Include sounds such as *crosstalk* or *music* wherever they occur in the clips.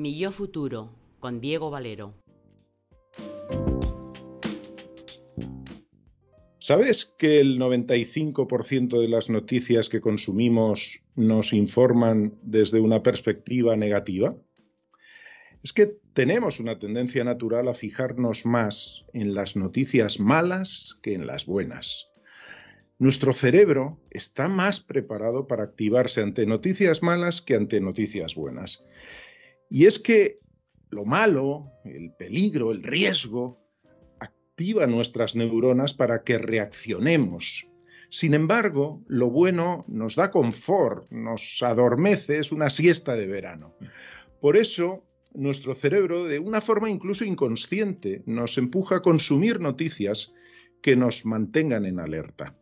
Mi Yo Futuro, con Diego Valero. ¿Sabes que el 95% de las noticias que consumimos nos informan desde una perspectiva negativa? Es que tenemos una tendencia natural a fijarnos más en las noticias malas que en las buenas. Nuestro cerebro está más preparado para activarse ante noticias malas que ante noticias buenas. Y es que lo malo, el peligro, el riesgo, activa nuestras neuronas para que reaccionemos. Sin embargo, lo bueno nos da confort, nos adormece, es una siesta de verano. Por eso, nuestro cerebro, de una forma incluso inconsciente, nos empuja a consumir noticias que nos mantengan en alerta.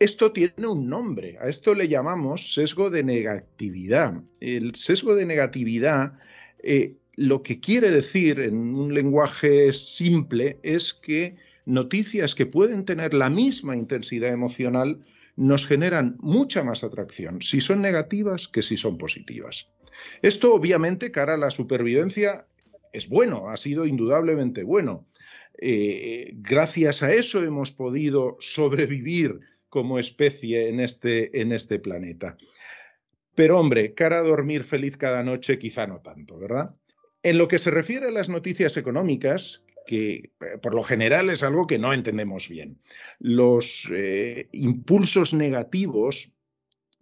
Esto tiene un nombre, a esto le llamamos sesgo de negatividad. El sesgo de negatividad eh, lo que quiere decir en un lenguaje simple es que noticias que pueden tener la misma intensidad emocional nos generan mucha más atracción, si son negativas que si son positivas. Esto obviamente cara a la supervivencia es bueno, ha sido indudablemente bueno. Eh, gracias a eso hemos podido sobrevivir como especie en este, en este planeta. Pero hombre, cara a dormir feliz cada noche quizá no tanto, ¿verdad? En lo que se refiere a las noticias económicas, que eh, por lo general es algo que no entendemos bien, los eh, impulsos negativos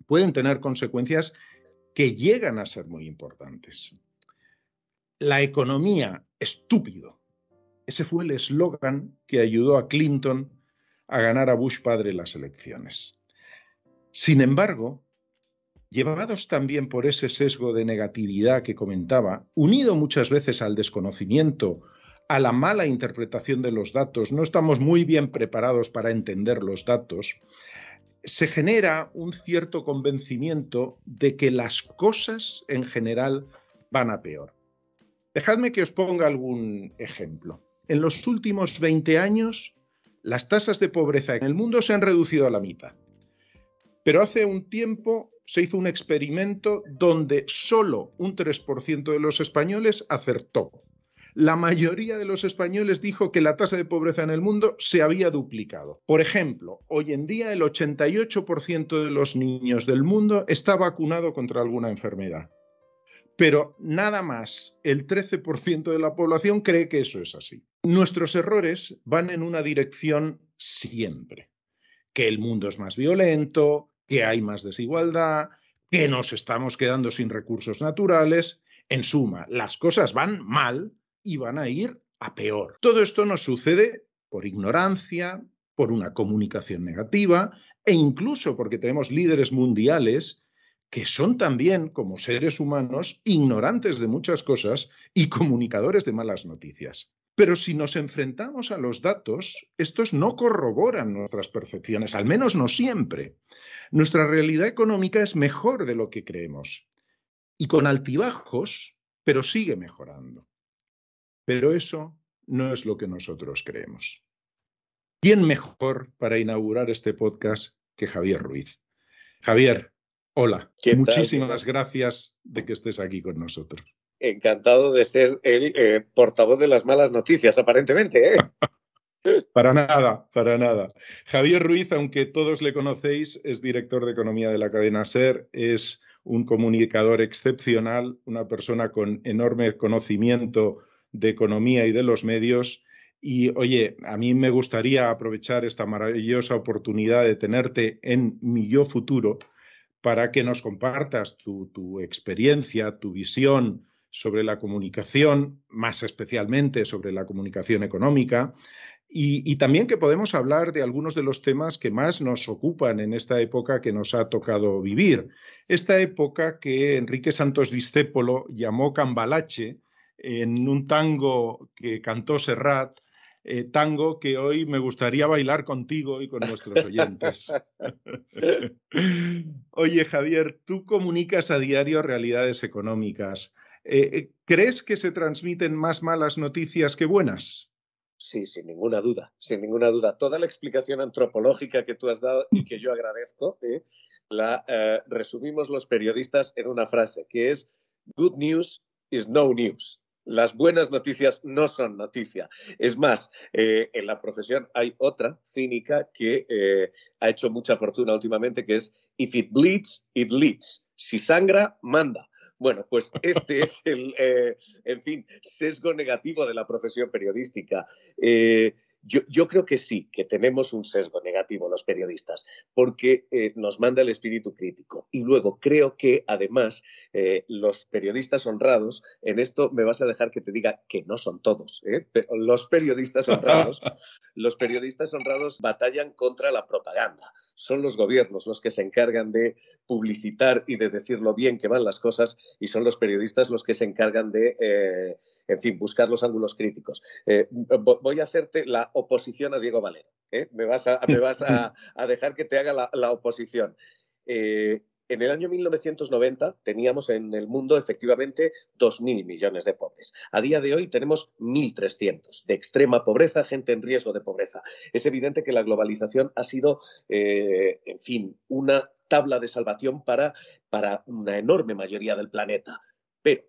pueden tener consecuencias que llegan a ser muy importantes. La economía, estúpido. Ese fue el eslogan que ayudó a Clinton a ganar a Bush padre las elecciones. Sin embargo, llevados también por ese sesgo de negatividad que comentaba, unido muchas veces al desconocimiento, a la mala interpretación de los datos, no estamos muy bien preparados para entender los datos, se genera un cierto convencimiento de que las cosas en general van a peor. Dejadme que os ponga algún ejemplo. En los últimos 20 años, las tasas de pobreza en el mundo se han reducido a la mitad. Pero hace un tiempo se hizo un experimento donde solo un 3% de los españoles acertó. La mayoría de los españoles dijo que la tasa de pobreza en el mundo se había duplicado. Por ejemplo, hoy en día el 88% de los niños del mundo está vacunado contra alguna enfermedad pero nada más el 13% de la población cree que eso es así. Nuestros errores van en una dirección siempre, que el mundo es más violento, que hay más desigualdad, que nos estamos quedando sin recursos naturales. En suma, las cosas van mal y van a ir a peor. Todo esto nos sucede por ignorancia, por una comunicación negativa e incluso porque tenemos líderes mundiales que son también, como seres humanos, ignorantes de muchas cosas y comunicadores de malas noticias. Pero si nos enfrentamos a los datos, estos no corroboran nuestras percepciones, al menos no siempre. Nuestra realidad económica es mejor de lo que creemos y con altibajos, pero sigue mejorando. Pero eso no es lo que nosotros creemos. ¿Quién mejor para inaugurar este podcast que Javier Ruiz? Javier, Hola, muchísimas gracias de que estés aquí con nosotros. Encantado de ser el eh, portavoz de las malas noticias, aparentemente. ¿eh? *laughs* Para nada, para nada. Javier Ruiz, aunque todos le conocéis, es director de economía de la cadena SER, es un comunicador excepcional, una persona con enorme conocimiento de economía y de los medios. Y oye, a mí me gustaría aprovechar esta maravillosa oportunidad de tenerte en mi yo futuro para que nos compartas tu, experiencia, tu visión sobre la comunicación, más especialmente sobre la comunicación económica, y, y, también que podemos hablar de algunos de los temas que más nos ocupan en esta época que nos ha tocado vivir. Esta época que Enrique Santos Discépolo llamó cambalache en un tango que cantó Serrat eh, tango que hoy me gustaría bailar contigo y con nuestros oyentes. *laughs* Oye, Javier, tú comunicas a diario realidades económicas. Eh, eh, ¿Crees que se transmiten más malas noticias que buenas? Sí, sin ninguna duda, sin ninguna duda. Toda la explicación antropológica que tú has dado y que yo agradezco, la resumimos los periodistas en una frase, que es, Good news is no news. Las buenas noticias no son noticia. Es más, eh, en la profesión hay otra cínica que eh, ha hecho mucha fortuna últimamente, que es if it bleeds, it leads. Si sangra, manda. Bueno, pues este es *laughs* el, eh, en fin, sesgo negativo de la profesión periodística. Yo, creo que sí, que tenemos un sesgo negativo los periodistas, porque eh, nos manda el espíritu crítico. Y luego creo que además eh, los periodistas honrados, en esto me vas a dejar que te diga que no son todos, ¿eh? pero los periodistas honrados, *laughs* los periodistas honrados batallan contra la propaganda. Son los gobiernos los que se encargan de publicitar y de decir lo bien que van las cosas, y son los periodistas los que se encargan de en fin, buscar los ángulos críticos. Eh, voy a hacerte la oposición a Diego Valero. ¿eh? Me vas, a, dejar que te haga la, oposición. Eh, en el año 1990 teníamos en el mundo efectivamente 2.000 millones de pobres. A día de hoy tenemos 1.300 de extrema pobreza, gente en riesgo de pobreza. Es evidente que la globalización ha sido, en fin, una tabla de salvación para, para una enorme mayoría del planeta. Pero,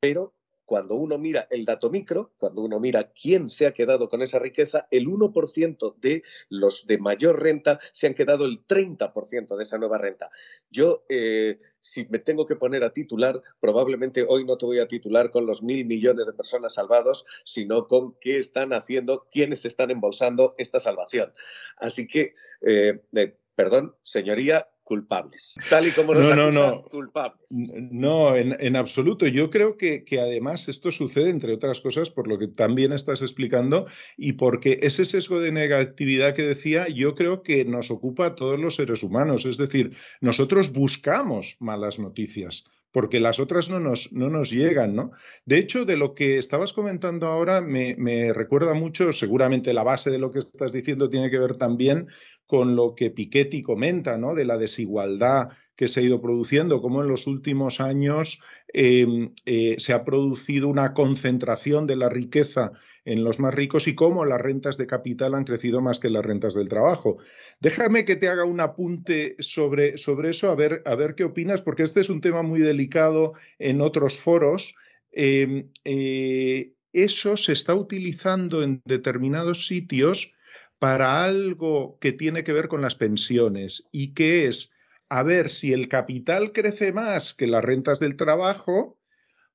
pero cuando uno mira el dato micro, cuando uno mira quién se ha quedado con esa riqueza, el 1% de los de mayor renta se han quedado el 30% de esa nueva renta. Yo, eh, si me tengo que poner a titular, probablemente hoy no te voy a titular con los mil millones de personas salvados, sino con qué están haciendo, quiénes están embolsando esta salvación. Así que, eh, eh, perdón, señoría, culpables, tal y como nos no, acusan, culpables. No, en, absoluto. Yo creo que, además esto sucede, entre otras cosas, por lo que también estás explicando, y porque ese sesgo de negatividad que decía, yo creo que nos ocupa a todos los seres humanos. Es decir, nosotros buscamos malas noticias porque las otras no nos, no nos llegan, ¿no? De hecho, de lo que estabas comentando ahora me, me recuerda mucho, seguramente la base de lo que estás diciendo tiene que ver también con lo que Piketty comenta, ¿no? De la desigualdad que se ha ido produciendo, cómo en los últimos años em, eh, se ha producido una concentración de la riqueza en los más ricos y cómo las rentas de capital han crecido más que las rentas del trabajo. Déjame que te haga un apunte sobre, sobre eso, a ver, a ver qué opinas, porque este es un tema muy delicado en otros foros. Em, eh, eso se está utilizando en determinados sitios para algo que tiene que ver con las pensiones y que es a ver si el capital crece más que las rentas del trabajo,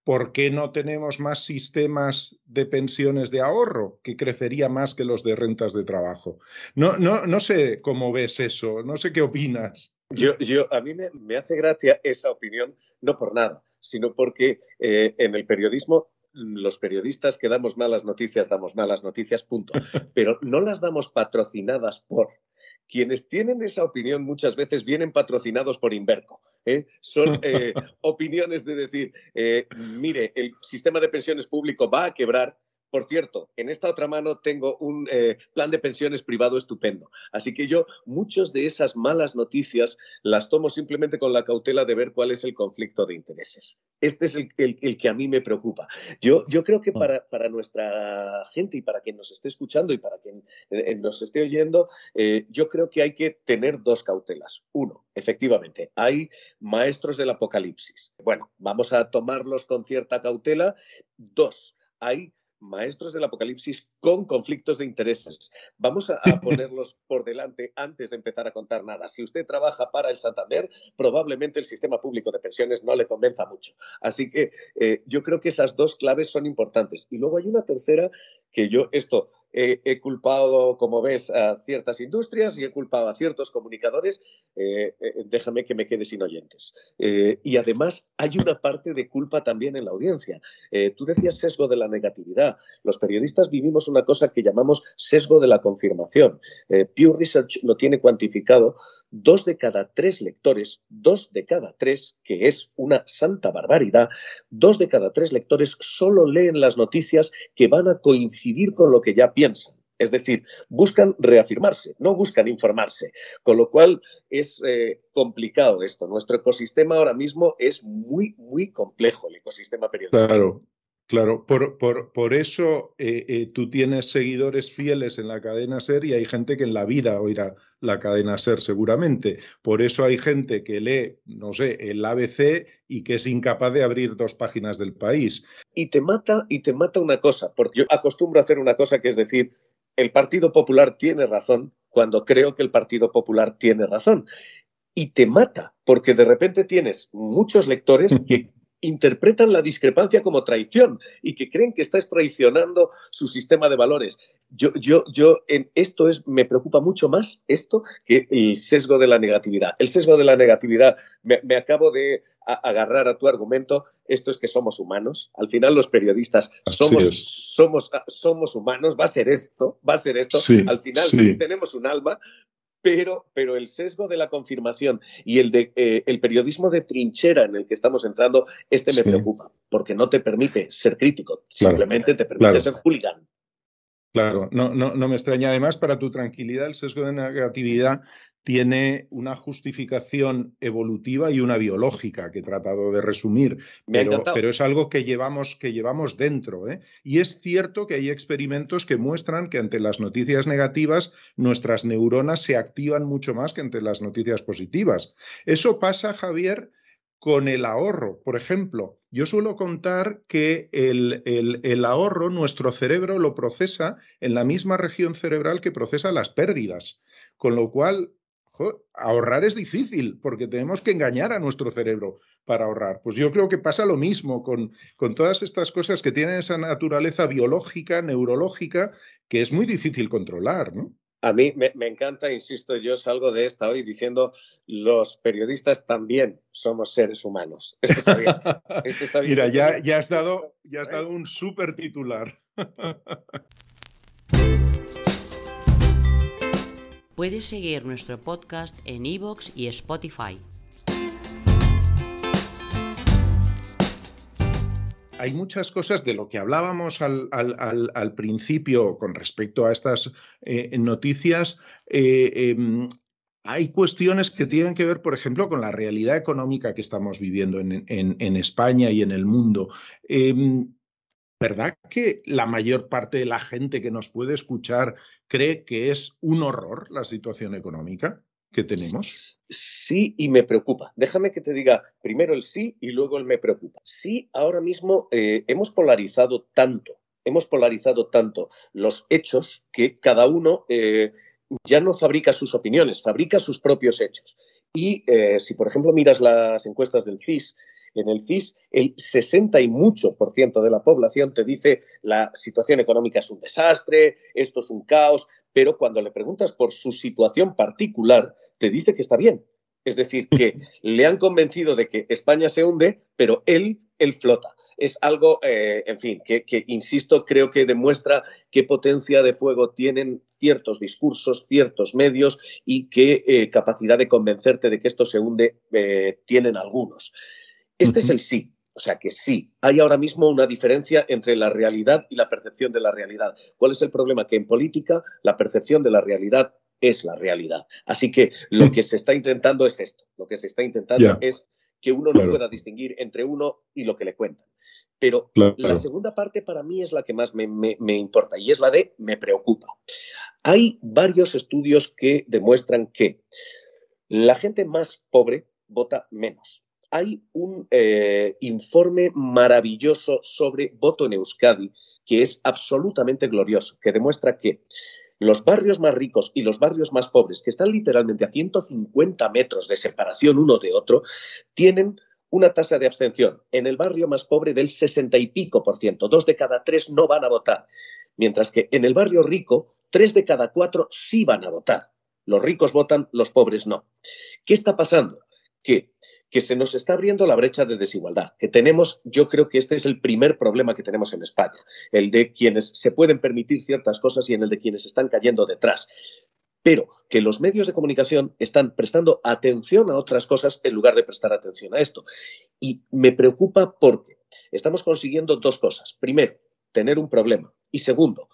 ¿por qué no tenemos más sistemas de pensiones de ahorro que crecería más que los de rentas de trabajo? No, no, sé cómo ves eso, no sé qué opinas. Yo, a mí me, hace gracia esa opinión, no por nada, sino porque eh, en el periodismo los periodistas que damos malas noticias, damos malas noticias, punto. *laughs* Pero no las damos patrocinadas por. Quienes tienen esa opinión muchas veces vienen patrocinados por Inverco. ¿eh? Son *laughs* eh, opiniones de decir, eh, mire, el sistema de pensiones público va a quebrar, por cierto, en esta otra mano tengo un eh, plan de pensiones privado estupendo. Así que yo muchas de esas malas noticias las tomo simplemente con la cautela de ver cuál es el conflicto de intereses. Este es el, que a mí me preocupa. Yo, creo que ah. para, nuestra gente y para quien nos esté escuchando y para quien eh, eh, nos esté oyendo, yo creo que hay que tener dos cautelas. Uno, efectivamente, hay maestros del apocalipsis. Bueno, vamos a tomarlos con cierta cautela. Dos, hay maestros del apocalipsis con conflictos de intereses. Vamos a, *laughs* ponerlos por delante antes de empezar a contar nada. Si usted trabaja para el Santander, probablemente el sistema público de pensiones no le convenza mucho. Así que eh, yo creo que esas dos claves son importantes. Y luego hay una tercera que yo, esto he culpado, como ves, a ciertas industrias y he culpado a ciertos comunicadores, eh, eh, déjame que me quede sin oyentes. Eh, y además hay una parte de culpa también en la audiencia. tú decías sesgo de la negatividad. Los periodistas vivimos una cosa que llamamos sesgo de la confirmación. Pew Research lo tiene cuantificado. Dos de cada tres lectores, dos de cada tres, que es una santa barbaridad, dos de cada tres lectores solo leen las noticias que van a coincidir con lo que ya piensan es decir, buscan reafirmarse, no buscan informarse, con lo cual es eh, complicado esto. Nuestro ecosistema ahora mismo es muy, muy complejo, el ecosistema periodístico. Claro, Claro, por, por, por eso eh, eh, tú tienes seguidores fieles en la cadena SER y hay gente que en la vida oirá la cadena SER seguramente. Por eso hay gente que lee, no sé, el ABC y que es incapaz de abrir dos páginas del país. Y te mata, y te mata una cosa, porque yo acostumbro a hacer una cosa que es decir, el Partido Popular tiene razón cuando creo que el Partido Popular tiene razón. Y te mata, porque de repente tienes muchos lectores que interpretan la discrepancia como traición y que creen que estás traicionando su sistema de valores. Yo, yo, yo, en esto es, me preocupa mucho más esto que el sesgo de la negatividad. El sesgo de la negatividad, me, acabo de agarrar a tu argumento, esto es que somos humanos. Al final los periodistas somos, somos, somos humanos, va a ser esto, va a ser esto. Al final tenemos un alma, pero, el sesgo de la confirmación y el, de, eh, el periodismo de trinchera en el que estamos entrando, este me preocupa, porque no te permite ser crítico, simplemente te permite ser hooligan. Claro, no, no, no me extraña. Además, para tu tranquilidad, el sesgo de negatividad tiene una justificación evolutiva y una biológica que he tratado de resumir, pero, es algo que llevamos, que llevamos dentro. ¿eh? Y es cierto que hay experimentos que muestran que ante las noticias negativas nuestras neuronas se activan mucho más que ante las noticias positivas. Eso pasa, Javier, con el ahorro. Por ejemplo, yo suelo contar que el, el, el, ahorro, nuestro cerebro lo procesa en la misma región cerebral que procesa las pérdidas, con lo cual ahorrar es difícil porque tenemos que engañar a nuestro cerebro para ahorrar. Pues yo creo que pasa lo mismo con, con todas estas cosas que tienen esa naturaleza biológica, neurológica, que es muy difícil controlar, ¿no? A mí me, encanta, insisto, yo salgo de esta hoy diciendo los periodistas también somos seres humanos. Esto está bien. *laughs* Mira, ya, ya, has dado, ya has dado un súper titular. *laughs* Puedes seguir nuestro podcast en iVoox y Spotify. hay muchas cosas de lo que hablábamos al, principio con respecto a estas eh, noticias. Eh, em, hay cuestiones que tienen que ver, por ejemplo, con la realidad económica que estamos viviendo en España y en el mundo. Em, ¿verdad que la mayor parte de la gente que nos puede escuchar cree que es un horror la situación económica que tenemos? Sí y me preocupa. Déjame que te diga primero el sí y luego el me preocupa. Sí, ahora mismo eh, hemos polarizado tanto, hemos polarizado tanto los hechos que cada uno... Eh, ya no fabrica sus opiniones, fabrica sus propios hechos. Y eh, si, por ejemplo, miras las encuestas del CIS, en el CIS, el 60 y mucho por ciento de la población te dice la situación económica es un desastre, esto es un caos, pero cuando le preguntas por su situación particular, te dice que está bien. Es decir, que *laughs* le han convencido de que España se hunde, pero él, él flota es algo, eh, en fin, que, insisto, creo que demuestra qué potencia de fuego tienen ciertos discursos, ciertos medios y qué eh, capacidad de convencerte de que esto se hunde eh, tienen algunos. Este es el sí. O sea que sí, hay ahora mismo una diferencia entre la realidad y la percepción de la realidad. ¿Cuál es el problema? Que en política la percepción de la realidad es la realidad. Así que lo que se está intentando es esto. Lo que se está intentando es que uno no pueda distinguir entre uno y lo que le cuentan. Pero la segunda parte para mí es la que más me, importa y es la de me preocupa. Hay varios estudios que demuestran que la gente más pobre vota menos hay un eh, informe maravilloso sobre voto en Euskadi que es absolutamente glorioso, que demuestra que los barrios más ricos y los barrios más pobres, que están literalmente a 150 metros de separación uno de otro, tienen una tasa de abstención en el barrio más pobre del 60 y pico por ciento. Dos de cada tres no van a votar, mientras que en el barrio rico, tres de cada cuatro sí van a votar. Los ricos votan, los pobres no. ¿Qué está pasando? Que que se nos está abriendo la brecha de desigualdad, que tenemos, yo creo que este es el primer problema que tenemos en España, el de quienes se pueden permitir ciertas cosas y en el de quienes están cayendo detrás pero que los medios de comunicación están prestando atención a otras cosas en lugar de prestar atención a esto. Y me preocupa porque estamos consiguiendo dos cosas. Primero, tener un problema. Y segundo,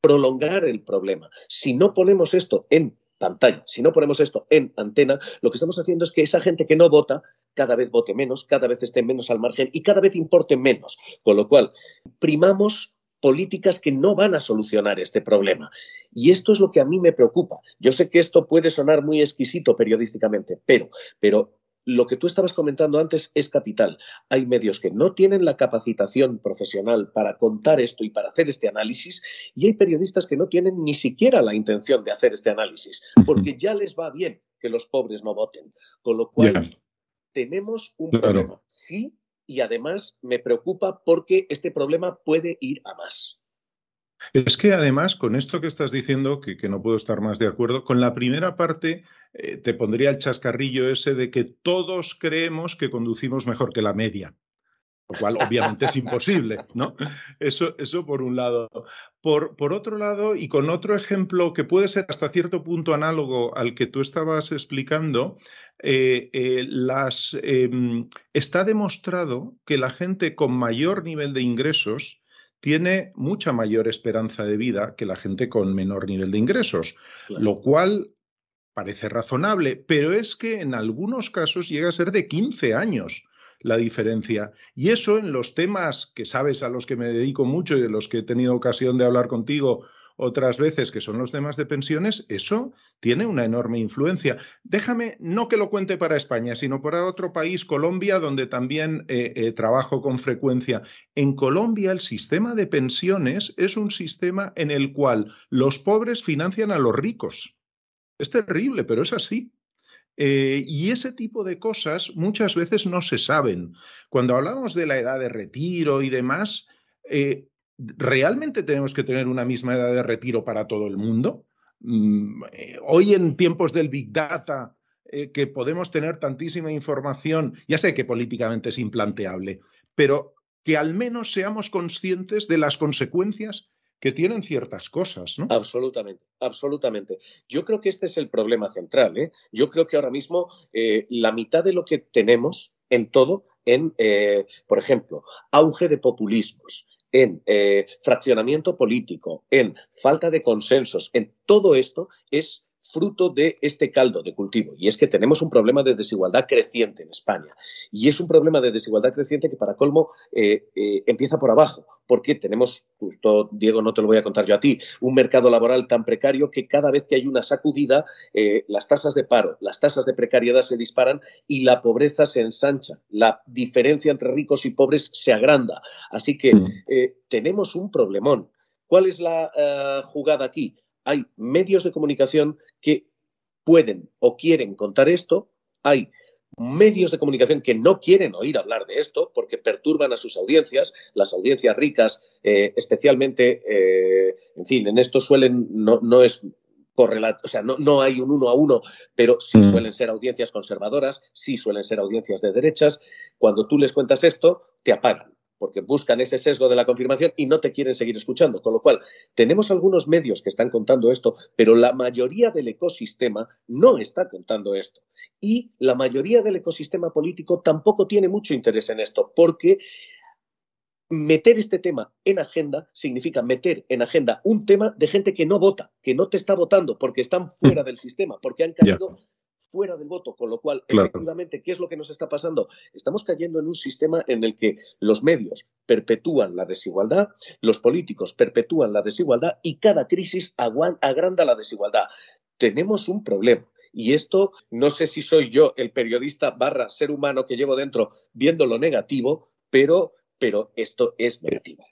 prolongar el problema. Si no ponemos esto en pantalla. Si no ponemos esto en antena, lo que estamos haciendo es que esa gente que no vota cada vez vote menos, cada vez esté menos al margen y cada vez importe menos. Con lo cual, primamos políticas que no van a solucionar este problema. Y esto es lo que a mí me preocupa. Yo sé que esto puede sonar muy exquisito periodísticamente, pero, pero lo que tú estabas comentando antes es capital. Hay medios que no tienen la capacitación profesional para contar esto y para hacer este análisis y hay periodistas que no tienen ni siquiera la intención de hacer este análisis, porque ya les va bien que los pobres no voten. Con lo cual, tenemos un problema. Sí, y además me preocupa porque este problema puede ir a más. Es que además, con esto que estás diciendo, que, no puedo estar más de acuerdo, con la primera parte eh, te pondría el chascarrillo ese de que todos creemos que conducimos mejor que la media lo cual obviamente es imposible, ¿no? Eso, eso por un lado. Por, por, otro lado, y con otro ejemplo que puede ser hasta cierto punto análogo al que tú estabas explicando, eh, eh, las, em, está demostrado que la gente con mayor nivel de ingresos tiene mucha mayor esperanza de vida que la gente con menor nivel de ingresos, lo cual parece razonable, pero es que en algunos casos llega a ser de 15 años la diferencia. Y eso en los temas que sabes a los que me dedico mucho y de los que he tenido ocasión de hablar contigo, otras veces, que son los temas de pensiones, eso tiene una enorme influencia. Déjame, no que lo cuente para España, sino para otro país, Colombia, donde también eh, eh, trabajo con frecuencia. En Colombia el sistema de pensiones es un sistema en el cual los pobres financian a los ricos. Es terrible, pero es así. Eh, y ese tipo de cosas muchas veces no se saben. Cuando hablamos de la edad de retiro y demás, ¿realmente tenemos que tener una misma edad de retiro para todo el mundo? Mm, eh, hoy en tiempos del Big Data, eh, que podemos tener tantísima información, ya sé que políticamente es implanteable, pero que al menos seamos conscientes de las consecuencias que tienen ciertas cosas, Absolutamente, absolutamente. Yo creo que este es el problema central. ¿eh? Yo creo que ahora mismo la mitad de lo que tenemos en todo en, por ejemplo, auge de populismos, en eh, fraccionamiento político, en falta de consensos, en todo esto es fruto de este caldo de cultivo. Y es que tenemos un problema de desigualdad creciente en España. Y es un problema de desigualdad creciente que, para colmo, eh, eh, empieza por abajo. Porque tenemos, justo Diego, no te lo voy a contar yo a ti, un mercado laboral tan precario que cada vez que hay una sacudida, eh, las tasas de paro, las tasas de precariedad se disparan y la pobreza se ensancha. La diferencia entre ricos y pobres se agranda. Así que mm. tenemos un problemón. ¿Cuál es la jugada aquí? hay medios de comunicación que pueden o quieren contar esto, hay medios de comunicación que no quieren oír hablar de esto porque perturban a sus audiencias, las audiencias ricas, eh, especialmente, eh, en fin, en esto suelen, no, no es correlato, o sea, no, no, hay un uno a uno, pero sí mm. suelen ser audiencias conservadoras, sí suelen ser audiencias de derechas. Cuando tú les cuentas esto, te apagan porque buscan ese sesgo de la confirmación y no te quieren seguir escuchando. Con lo cual, tenemos algunos medios que están contando esto, pero la mayoría del ecosistema no está contando esto. Y la mayoría del ecosistema político tampoco tiene mucho interés en esto, porque meter este tema en agenda significa meter en agenda un tema de gente que no vota, que no te está votando, porque están fuera mm. del sistema, porque han caído fuera del voto, con lo cual, efectivamente, ¿qué es lo que nos está pasando? Estamos cayendo en un sistema en el que los medios perpetúan la desigualdad, los políticos perpetúan la desigualdad y cada crisis agranda la desigualdad. Tenemos un problema. Y esto, no sé si soy yo el periodista barra ser humano que llevo dentro viendo lo negativo, pero, pero esto es negativo.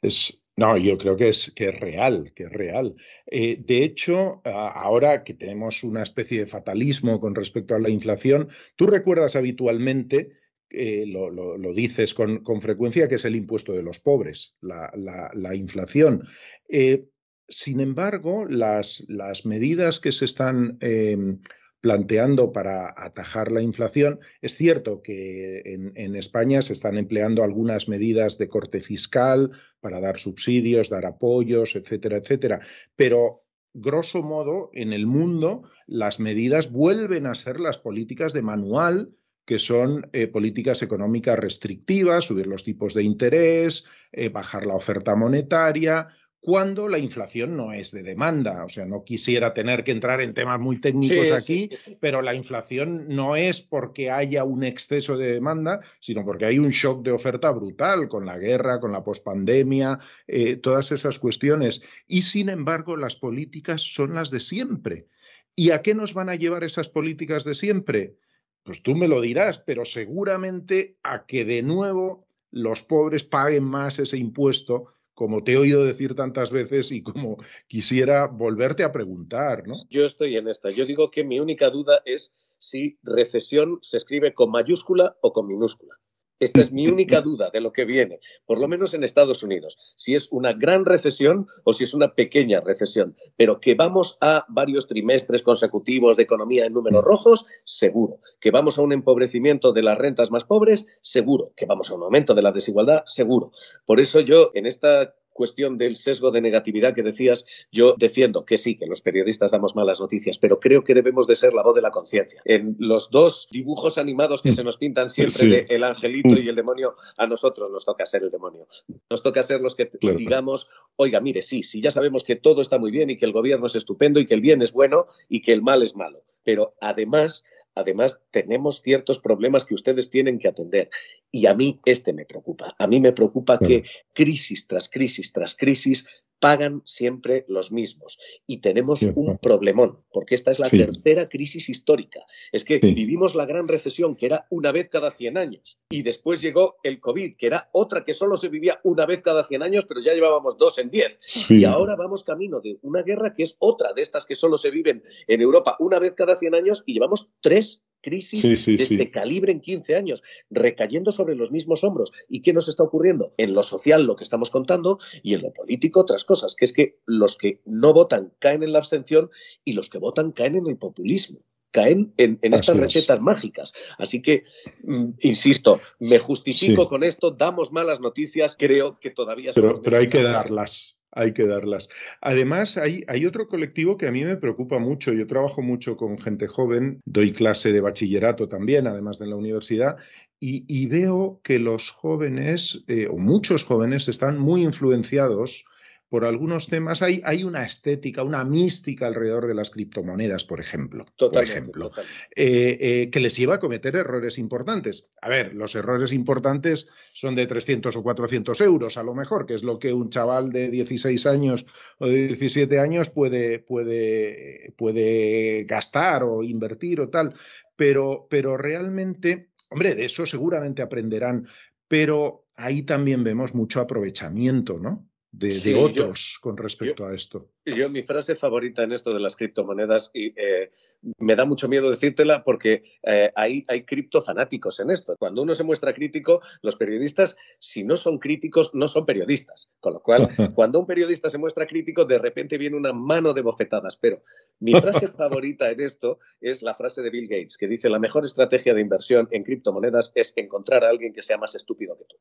No, yo creo que es, que es real, que es real. Eh, de hecho, ahora que tenemos una especie de fatalismo con respecto a la inflación, tú recuerdas habitualmente eh, lo, dices con, frecuencia, que es el impuesto de los pobres, la, inflación. Eh, sin embargo, las, las, medidas que se están, em, planteando para atajar la inflación. Es cierto que en, España se están empleando algunas medidas de corte fiscal para dar subsidios, dar apoyos, etcétera, etcétera, pero grosso modo en el mundo las medidas vuelven a ser las políticas de manual que son eh, políticas económicas restrictivas, subir los tipos de interés, eh, bajar la oferta monetaria, cuando la inflación no es de demanda. O sea, no quisiera tener que entrar en temas muy técnicos aquí, pero la inflación no es porque haya un exceso de demanda, sino porque hay un shock de oferta brutal con la guerra, con la pospandemia, eh, todas esas cuestiones. Y sin embargo, las políticas son las de siempre. ¿Y a qué nos van a llevar esas políticas de siempre? Pues tú me lo dirás, pero seguramente a que de nuevo los pobres paguen más ese impuesto como te he oído decir tantas veces y como quisiera volverte a preguntar. Yo estoy en esta. Yo digo que mi única duda es si recesión se escribe con mayúscula o con minúscula. Esta es mi única duda de lo que viene, por lo menos en Estados Unidos, si es una gran recesión o si es una pequeña recesión, pero que vamos a varios trimestres consecutivos de economía en números rojos, seguro, que vamos a un empobrecimiento de las rentas más pobres, seguro, que vamos a un aumento de la desigualdad, seguro. Por eso yo en esta cuestión del sesgo de negatividad que decías, yo defiendo que sí, que los periodistas damos malas noticias, pero creo que debemos de ser la voz de la conciencia. En los dos dibujos animados que mm. se nos pintan siempre de el angelito mm. y el demonio, a nosotros nos toca ser el demonio. Nos toca ser los que digamos, oiga, mire, sí, si ya sabemos que todo está muy bien y que el gobierno es estupendo y que el bien es bueno y que el mal es malo, pero además además tenemos ciertos problemas que ustedes tienen que atender. Y a mí este me preocupa. A mí me preocupa que crisis tras crisis tras crisis pagan siempre los mismos. Y tenemos un problemón, porque esta es la tercera crisis histórica. Es que vivimos la gran recesión, que era una vez cada 100 años, y después llegó el COVID, que era otra que solo se vivía una vez cada 100 años, pero ya llevábamos dos en diez. Y ahora vamos camino de una guerra que es otra de estas que solo se viven en Europa una vez cada 100 años y llevamos tres crisis sí, de este calibre en 15 años, recayendo sobre los mismos hombros. ¿Y qué nos está ocurriendo? En lo social, lo que estamos contando, y en lo político, otras cosas, que es que los que no votan caen en la abstención y los que votan caen en el populismo caen en, estas recetas mágicas. Así que, mm, insisto, me justifico con esto, damos malas noticias, creo que todavía... Pero, pero hay que darlas hay que darlas. Además, hay, hay otro colectivo que a mí me preocupa mucho. Yo trabajo mucho con gente joven, doy clase de bachillerato también, además de en la universidad, y, veo que los jóvenes, eh, o muchos jóvenes, están muy influenciados por algunos temas. Hay, hay una estética, una mística alrededor de las criptomonedas, por ejemplo. por ejemplo eh, eh, que les lleva a cometer errores importantes. A ver, los errores importantes son de 300 o 400 euros, a lo mejor, que es lo que un chaval de 16 años o de 17 años puede, puede, puede gastar o invertir o tal. Pero, pero realmente, hombre, de eso seguramente aprenderán. Pero ahí también vemos mucho aprovechamiento, ¿no? de, otros con respecto a esto. Yo, mi frase favorita en esto de las criptomonedas, y eh, me da mucho miedo decírtela porque eh, hay, hay criptofanáticos en esto. Cuando uno se muestra crítico, los periodistas, si no son críticos, no son periodistas. Con lo cual, *laughs* cuando un periodista se muestra crítico, de repente viene una mano de bofetadas. Pero mi frase *laughs* favorita en esto es la frase de Bill Gates, que dice: La mejor estrategia de inversión en criptomonedas es encontrar a alguien que sea más estúpido que tú.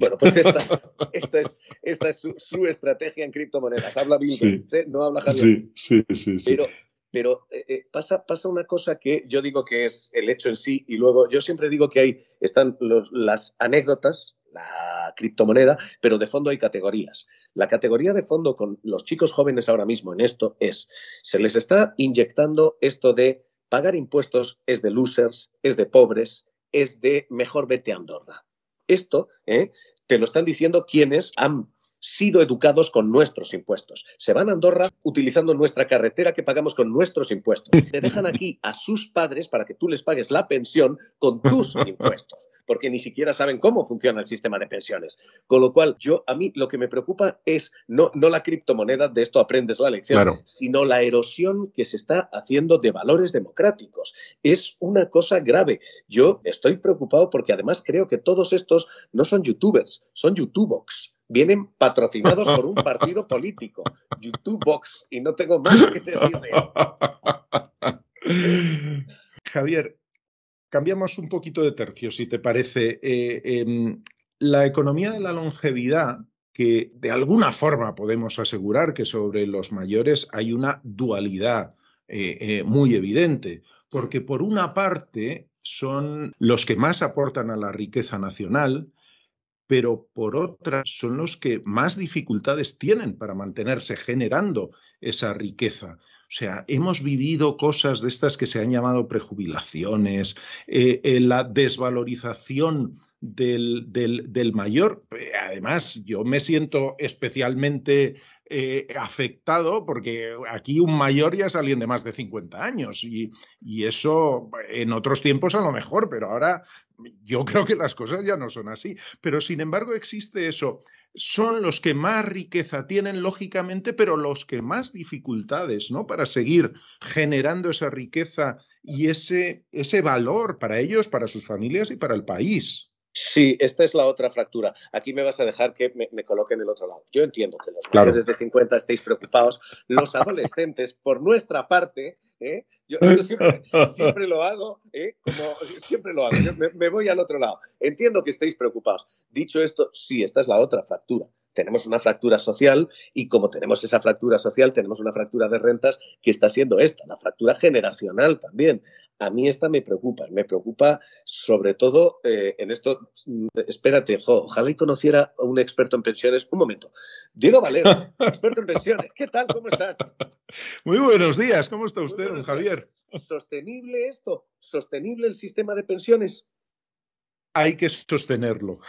Bueno, pues esta, *laughs* esta es, esta es su, estrategia en criptomonedas. Habla Bill Gates. ¿eh? no habla Javier. Sí, sí, sí. Pero, eh, eh, pasa, pasa una cosa que yo digo que es el hecho en sí y luego yo siempre digo que ahí están las anécdotas, la criptomoneda, pero de fondo hay categorías. La categoría de fondo con los chicos jóvenes ahora mismo en esto es, se les está inyectando esto de pagar impuestos es de losers, es de pobres, es de mejor vete a Andorra. Esto ¿eh? te lo están diciendo quienes han sido educados con nuestros impuestos. Se van a Andorra utilizando nuestra carretera que pagamos con nuestros impuestos. Te dejan aquí a sus padres para que tú les pagues la pensión con tus impuestos, porque ni siquiera saben cómo funciona el sistema de pensiones. Con lo cual, yo a mí lo que me preocupa es no, no la criptomoneda, de esto aprendes la lección, sino la erosión que se está haciendo de valores democráticos. Es una cosa grave. Yo estoy preocupado porque además creo que todos estos no son youtubers, son youtubox vienen patrocinados por un *laughs* partido político, YouTube Box, y no tengo más que decir Javier, cambiamos un poquito de tercio, si te parece. Eh, em, la economía de la longevidad, que de alguna forma podemos asegurar que sobre los mayores hay una dualidad eh, eh, muy evidente, porque por una parte son los que más aportan a la riqueza nacional, pero por otra son los que más dificultades tienen para mantenerse generando esa riqueza. O sea, hemos vivido cosas de estas que se han llamado prejubilaciones, eh, eh, la desvalorización del, del, mayor. Además, yo me siento especialmente eh, afectado, porque aquí un mayor ya es alguien de más de 50 años y, y eso en otros tiempos a lo mejor, pero ahora yo creo que las cosas ya no son así. Pero sin embargo existe eso. Son los que más riqueza tienen, lógicamente, pero los que más dificultades, ¿no? Para seguir generando esa riqueza y ese, ese valor para ellos, para sus familias y para el país. Sí, esta es la otra fractura. Aquí me vas a dejar que me, me coloque en el otro lado. Yo entiendo que los de 50 estéis preocupados. Los adolescentes, por nuestra parte, ¿eh? yo, siempre, lo hago, ¿eh? Como, siempre lo hago. me, me voy al otro lado. Entiendo que estéis preocupados. Dicho esto, sí, esta es la otra fractura tenemos una fractura social y como tenemos esa fractura social, tenemos una fractura de rentas que está siendo esta, la fractura generacional también. A mí esta me preocupa, me preocupa sobre todo eh, en esto. Espérate, ojalá y conociera a un experto en pensiones. Un momento. Diego Valero, *laughs* experto en pensiones. ¿Qué tal? ¿Cómo estás? Muy buenos días. ¿Cómo está usted, Javier? ¿Sostenible esto? ¿Sostenible el sistema de pensiones? Hay que sostenerlo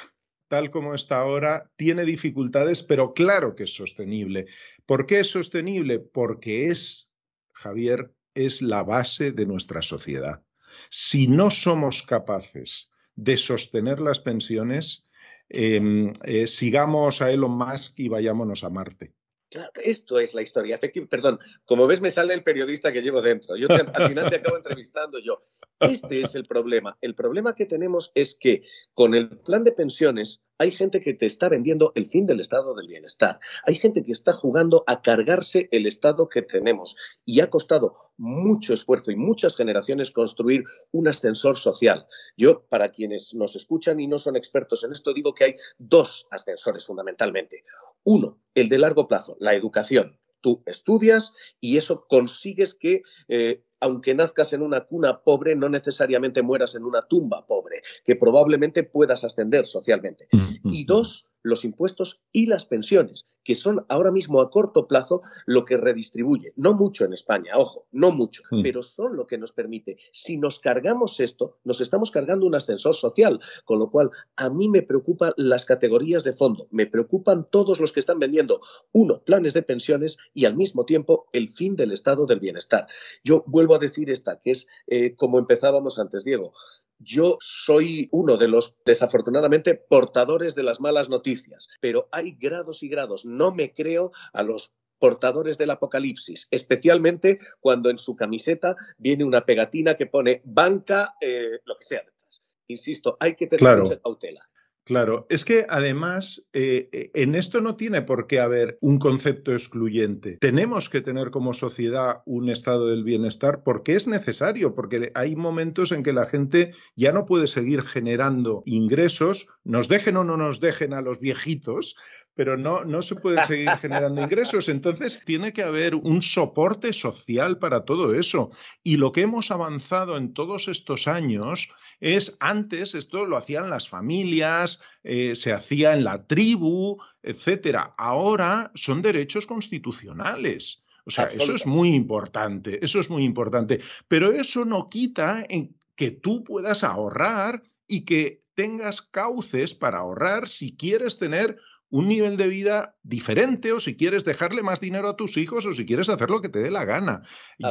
tal como está ahora, tiene dificultades, pero claro que es sostenible. ¿Por qué es sostenible? Porque es, Javier, es la base de nuestra sociedad. Si no somos capaces de sostener las pensiones, em, eh, sigamos a Elon Musk y vayámonos a Marte. Claro, esto es la historia. perdón, como ves, me sale el periodista que llevo dentro. Yo al final te acabo entrevistando yo. Este es el problema. El problema que tenemos es que con el plan de pensiones hay gente que te está vendiendo el fin del estado del bienestar. Hay gente que está jugando a cargarse el estado que tenemos. Y ha costado mucho esfuerzo y muchas generaciones construir un ascensor social. Yo, para quienes nos escuchan y no son expertos en esto, digo que hay dos ascensores fundamentalmente. Uno, el de largo plazo, la educación Tú estudias y eso consigues que eh, aunque nazcas en una cuna pobre, no necesariamente mueras en una tumba pobre, que probablemente puedas ascender socialmente. Mm, mm, y dos, mm. los impuestos y las pensiones, que son ahora mismo a corto plazo lo que redistribuye. No mucho en España, ojo, no mucho, hmm. pero son lo que nos permite. Si nos cargamos esto, nos estamos cargando un ascensor social, con lo cual a mí me preocupan las categorías de fondo, me preocupan todos los que están vendiendo, uno, planes de pensiones y al mismo tiempo el fin del estado del bienestar. Yo vuelvo a decir esta, que es eh, como empezábamos antes, Diego. Yo soy uno de los, desafortunadamente, portadores de las malas noticias, pero hay grados y grados no me creo a los portadores del apocalipsis, especialmente cuando en su camiseta viene una pegatina que pone banca, eh, lo que sea detrás. Insisto, hay que tener cautela. Claro, es que además eh, eh, en esto no tiene por qué haber un concepto excluyente. Tenemos que tener como sociedad un estado del bienestar porque es necesario, porque hay momentos en que la gente ya no puede seguir generando ingresos, nos dejen o no nos dejen a los viejitos, pero no, no se pueden seguir *laughs* generando ingresos. Entonces, tiene que haber un soporte social para todo eso. Y lo que hemos avanzado en todos estos años es, antes esto lo hacían las familias, eh, se hacía en la tribu, etcétera. Ahora son derechos constitucionales. O sea, eso es muy importante, eso es muy importante. Pero eso no quita en que tú puedas ahorrar y que tengas cauces para ahorrar si quieres tener un nivel de vida diferente o si quieres dejarle más dinero a tus hijos o si quieres hacer lo que te dé la gana.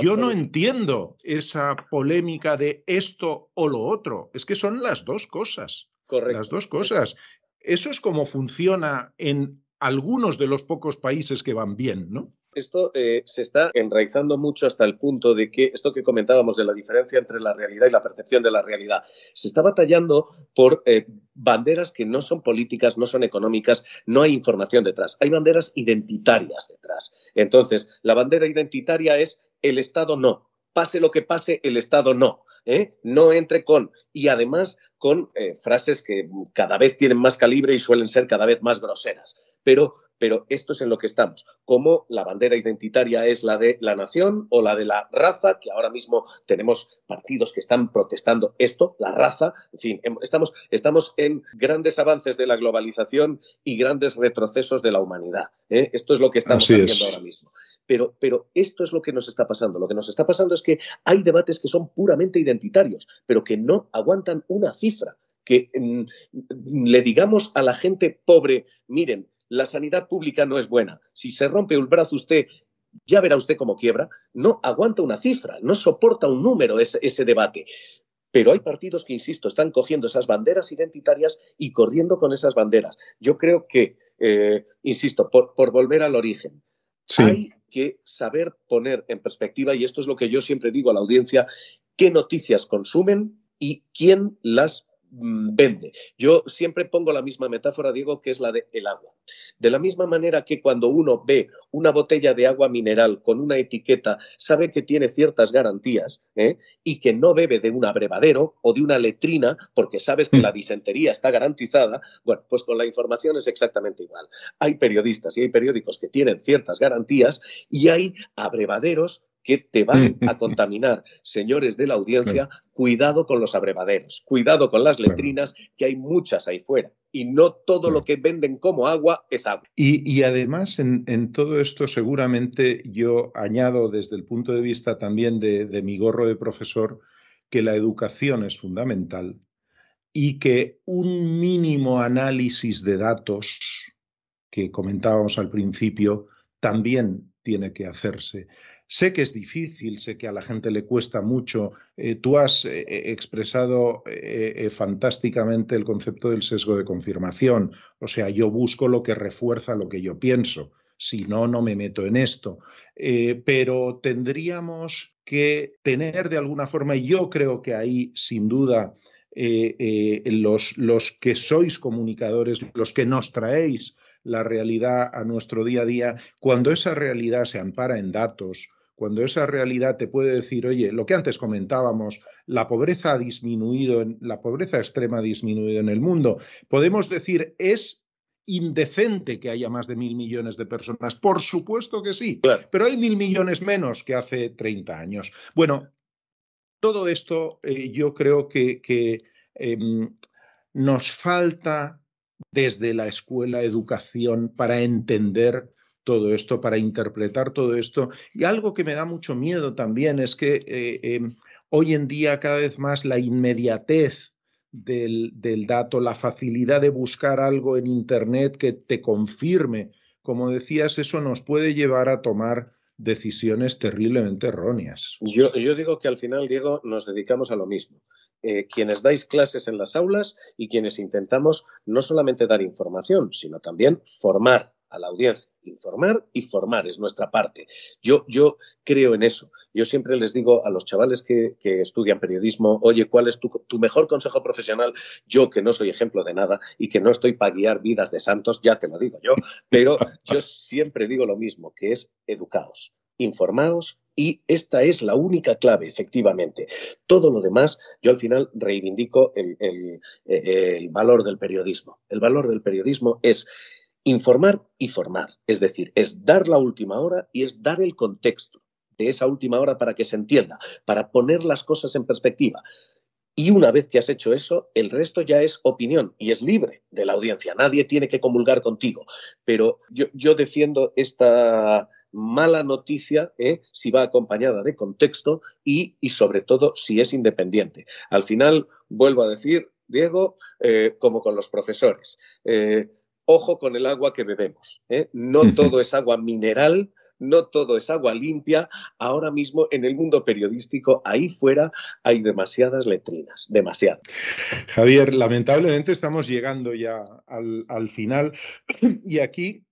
Yo no entiendo esa polémica de esto o lo otro. Es que son las dos cosas. Correcto. Las dos cosas. Eso es como funciona en algunos de los pocos países que van bien, ¿no? esto eh, se está enraizando mucho hasta el punto de que esto que comentábamos de la diferencia entre la realidad y la percepción de la realidad, se está batallando por eh, banderas que no son políticas, no son económicas, no hay información detrás, hay banderas identitarias detrás. Entonces, la bandera identitaria es el Estado no, pase lo que pase, el Estado no. ¿eh? No entre con. Y además con frases que cada vez tienen más calibre y suelen ser cada vez más groseras. Pero pero esto es en lo que estamos. Como la bandera identitaria es la de la nación o la de la raza, que ahora mismo tenemos partidos que están protestando esto, la raza, en fin, em, estamos, estamos en grandes avances de la globalización y grandes retrocesos de la humanidad. ¿eh? Esto es lo que estamos haciendo ahora mismo. Pero, esto es lo que nos está pasando. Lo que nos está pasando es que hay debates que son puramente identitarios, pero que no aguantan una cifra. Que mm, le digamos a la gente pobre, miren, la sanidad pública no es buena. Si se rompe el brazo usted, ya verá usted cómo quiebra. No aguanta una cifra, no soporta un número ese, ese debate. Pero hay partidos que, insisto, están cogiendo esas banderas identitarias y corriendo con esas banderas. Yo creo que, eh, insisto, por, volver al origen, hay que saber poner en perspectiva, y esto es lo que yo siempre digo a la audiencia, qué noticias consumen y quién las Mm, vende. Yo siempre pongo la misma metáfora, Diego, que es la del agua. De la misma manera que cuando uno ve una botella de agua mineral con una etiqueta, sabe que tiene ciertas garantías ¿eh? y que no bebe de un abrevadero o de una letrina porque sabes que mm. la disentería está garantizada, bueno, pues con la información es exactamente igual. Hay periodistas y hay periódicos que tienen ciertas garantías y hay abrevaderos que te van mm. a contaminar. Señores de la audiencia, cuidado con los abrevaderos, cuidado con las letrinas, que hay muchas ahí fuera. Y no todo lo que venden como agua es agua. Y, además, en, todo esto, seguramente yo añado desde el punto de vista también de, de mi gorro de profesor, que la educación es fundamental y que un mínimo análisis de datos que comentábamos al principio también tiene que hacerse. Sé que es difícil, sé que a la gente le cuesta mucho. Eh, tú has eh, eh, expresado fantásticamente el concepto del sesgo de confirmación. O sea, yo busco lo que refuerza lo que yo pienso. Si no, no me meto en esto. pero tendríamos que tener de alguna forma, y yo creo que ahí, sin duda, los, los que sois comunicadores, los que nos traéis la realidad a nuestro día a día, cuando esa realidad se ampara en datos, cuando esa realidad te puede decir, oye, lo que antes comentábamos, la pobreza ha disminuido, la pobreza extrema ha disminuido en el mundo, podemos decir, es indecente que haya más de mil millones de personas. Por supuesto que sí, pero hay mil millones menos que hace 30 años. Bueno, todo esto eh, yo creo que, em, nos falta desde la escuela educación para entender todo esto, para interpretar todo esto. Y algo que me da mucho miedo también es que eh, em, hoy en día cada vez más la inmediatez del, dato, la facilidad de buscar algo en Internet que te confirme, como decías, eso nos puede llevar a tomar decisiones terriblemente erróneas. Yo, digo que al final, Diego, nos dedicamos a lo mismo. Eh, quienes dais clases en las aulas y quienes intentamos no solamente dar información, sino también formar a la audiencia. Informar y formar es nuestra parte. Yo, yo creo en eso. Yo siempre les digo a los chavales que, estudian periodismo, oye, ¿cuál es tu, mejor consejo profesional? Yo, que no soy ejemplo de nada y que no estoy para guiar vidas de santos, ya te lo digo yo, pero yo siempre digo lo mismo, que es educaos, informaos y esta es la única clave, efectivamente. Todo lo demás, yo al final reivindico el eh, valor del periodismo. El valor del periodismo es Informar y formar, es decir, es dar la última hora y es dar el contexto de esa última hora para que se entienda, para poner las cosas en perspectiva. Y una vez que has hecho eso, el resto ya es opinión y es libre de la audiencia. Nadie tiene que comulgar contigo. Pero yo, defiendo esta mala noticia ¿eh? si va acompañada de contexto y, sobre todo si es independiente. Al final, vuelvo a decir, Diego, eh, como con los profesores. Eh, ojo con el agua que bebemos. ¿eh? No todo es agua mineral, no todo es agua limpia. Ahora mismo en el mundo periodístico, ahí fuera, hay demasiadas letrinas, demasiadas. Javier, lamentablemente estamos llegando ya al, final y aquí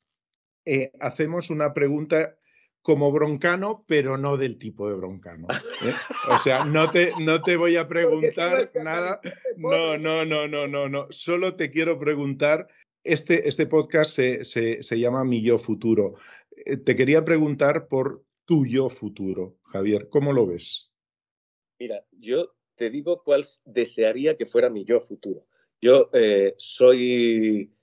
eh, hacemos una pregunta como broncano, pero no del tipo de broncano. ¿eh? O sea, no te, no te voy a *laughs* preguntar nada. No, no, no, no, no, no. Solo te quiero preguntar este, este, podcast se, llama Mi Yo Futuro. Eh, te quería preguntar por tu yo futuro, Javier. ¿Cómo lo ves? Mira, yo te digo cuál desearía que fuera mi yo futuro. Yo eh, soy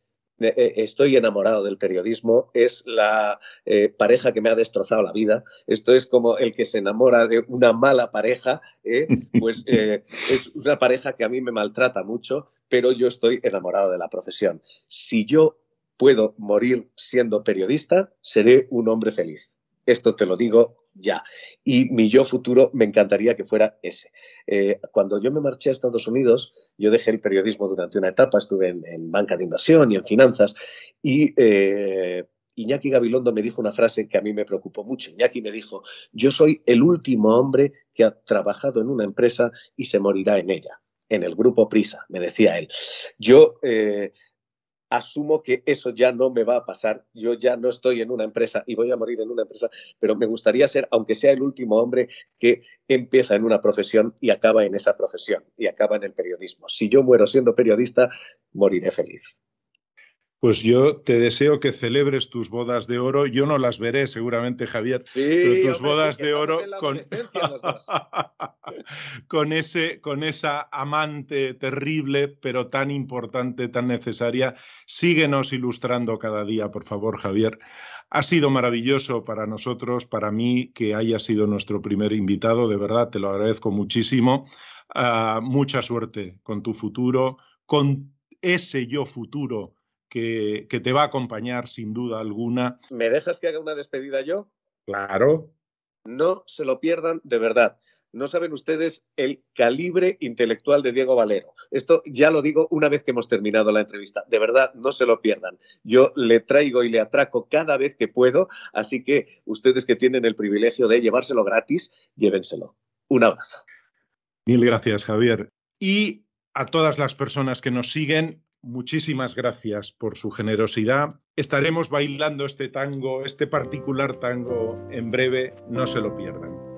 eh, estoy enamorado del periodismo, es la eh, pareja que me ha destrozado la vida. Esto es como el que se enamora de una mala pareja, ¿eh? *laughs* pues es una pareja que a mí me maltrata mucho, pero yo estoy enamorado de la profesión. Si yo puedo morir siendo periodista, seré un hombre feliz. Esto te lo digo ya. Y mi yo futuro me encantaría que fuera ese. Eh, cuando yo me marché a Estados Unidos, yo dejé el periodismo durante una etapa, estuve en, banca de inversión y en finanzas, y eh, Iñaki Gabilondo me dijo una frase que a mí me preocupó mucho. Iñaki me dijo, yo soy el último hombre que ha trabajado en una empresa y se morirá en ella, en el grupo Prisa, me decía él. Yo... Eh, asumo que eso ya no me va a pasar. Yo ya no estoy en una empresa y voy a morir en una empresa, pero me gustaría ser, aunque sea el último hombre que empieza en una profesión y acaba en esa profesión y acaba en el periodismo. Si yo muero siendo periodista, moriré feliz. Pues yo te deseo que celebres tus bodas de oro. Yo no las veré, seguramente, Javier. Sí, pero tus bodas de oro *laughs* con... ese, con esa amante terrible, pero tan importante, tan necesaria. Síguenos ilustrando cada día, por favor, Javier. Ha sido maravilloso para nosotros, para mí, que haya sido nuestro primer invitado. De verdad, te lo agradezco muchísimo. Ah, mucha suerte con tu futuro, con ese yo futuro que, te va a acompañar sin duda alguna. ¿Me dejas que haga una despedida yo? Claro. No se lo pierdan de verdad. No saben ustedes el calibre intelectual de Diego Valero. Esto ya lo digo una vez que hemos terminado la entrevista. De verdad, no se lo pierdan. Yo le traigo y le atraco cada vez que puedo, así que ustedes que tienen el privilegio de llevárselo gratis, llévenselo. Un abrazo. Mil gracias, Javier. Y a todas las personas que nos siguen, Muchísimas gracias por su generosidad. Estaremos bailando este tango, este particular tango, en breve. No se lo pierdan.